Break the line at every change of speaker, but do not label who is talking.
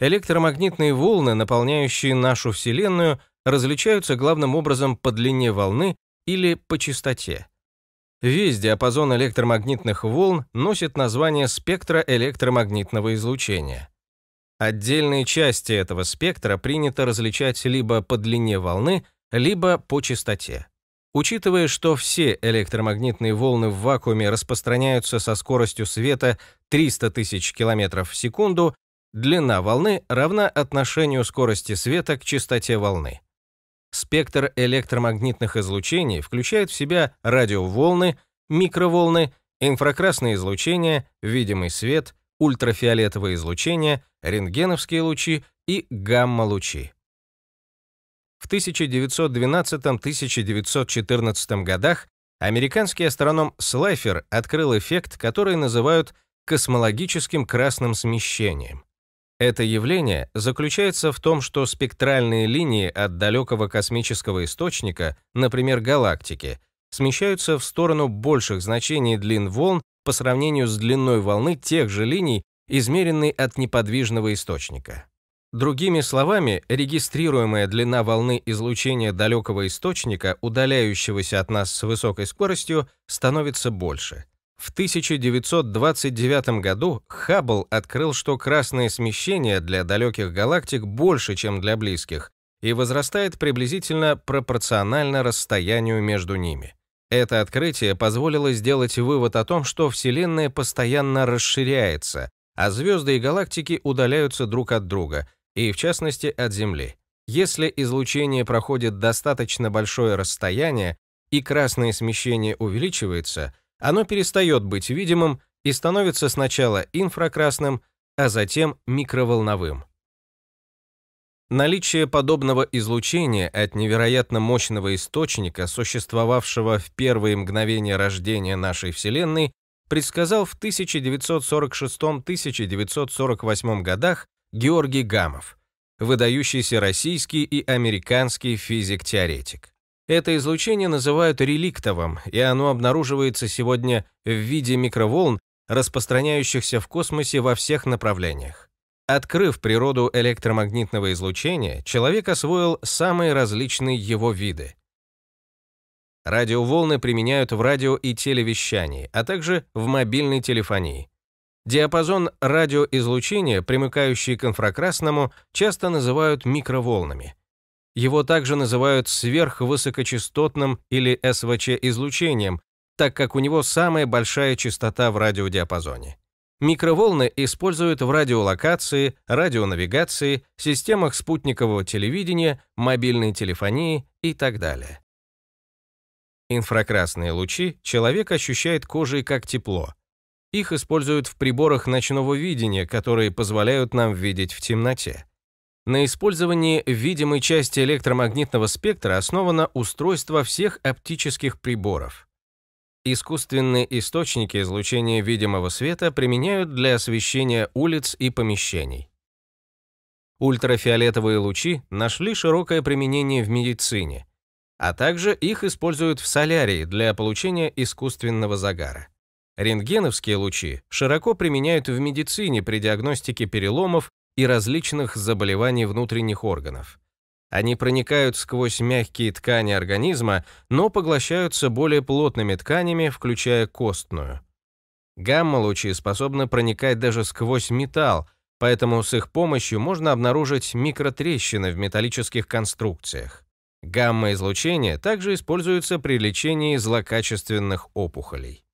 Электромагнитные волны, наполняющие нашу Вселенную, различаются главным образом по длине волны или по частоте. Весь диапазон электромагнитных волн носит название спектра электромагнитного излучения. Отдельные части этого спектра принято различать либо по длине волны, либо по частоте. Учитывая, что все электромагнитные волны в вакууме распространяются со скоростью света 300 тысяч километров в секунду, Длина волны равна отношению скорости света к частоте волны. Спектр электромагнитных излучений включает в себя радиоволны, микроволны, инфракрасные излучения, видимый свет, ультрафиолетовые излучения, рентгеновские лучи и гамма-лучи. В 1912-1914 годах американский астроном Слайфер открыл эффект, который называют космологическим красным смещением. Это явление заключается в том, что спектральные линии от далекого космического источника, например, галактики, смещаются в сторону больших значений длин волн по сравнению с длиной волны тех же линий, измеренной от неподвижного источника. Другими словами, регистрируемая длина волны излучения далекого источника, удаляющегося от нас с высокой скоростью, становится больше. В 1929 году Хаббл открыл, что красное смещение для далеких галактик больше, чем для близких, и возрастает приблизительно пропорционально расстоянию между ними. Это открытие позволило сделать вывод о том, что Вселенная постоянно расширяется, а звезды и галактики удаляются друг от друга, и в частности от Земли. Если излучение проходит достаточно большое расстояние и красное смещение увеличивается – оно перестает быть видимым и становится сначала инфракрасным, а затем микроволновым. Наличие подобного излучения от невероятно мощного источника, существовавшего в первые мгновения рождения нашей Вселенной, предсказал в 1946-1948 годах Георгий Гамов, выдающийся российский и американский физик-теоретик. Это излучение называют реликтовым, и оно обнаруживается сегодня в виде микроволн, распространяющихся в космосе во всех направлениях. Открыв природу электромагнитного излучения, человек освоил самые различные его виды. Радиоволны применяют в радио и телевещании, а также в мобильной телефонии. Диапазон радиоизлучения, примыкающий к инфракрасному, часто называют микроволнами – его также называют сверхвысокочастотным или СВЧ-излучением, так как у него самая большая частота в радиодиапазоне. Микроволны используют в радиолокации, радионавигации, системах спутникового телевидения, мобильной телефонии и так далее. Инфракрасные лучи человек ощущает кожей как тепло. Их используют в приборах ночного видения, которые позволяют нам видеть в темноте. На использовании видимой части электромагнитного спектра основано устройство всех оптических приборов. Искусственные источники излучения видимого света применяют для освещения улиц и помещений. Ультрафиолетовые лучи нашли широкое применение в медицине, а также их используют в солярии для получения искусственного загара. Рентгеновские лучи широко применяют в медицине при диагностике переломов и различных заболеваний внутренних органов. Они проникают сквозь мягкие ткани организма, но поглощаются более плотными тканями, включая костную. Гамма-лучи способны проникать даже сквозь металл, поэтому с их помощью можно обнаружить микротрещины в металлических конструкциях. Гамма-излучение также используется при лечении злокачественных опухолей.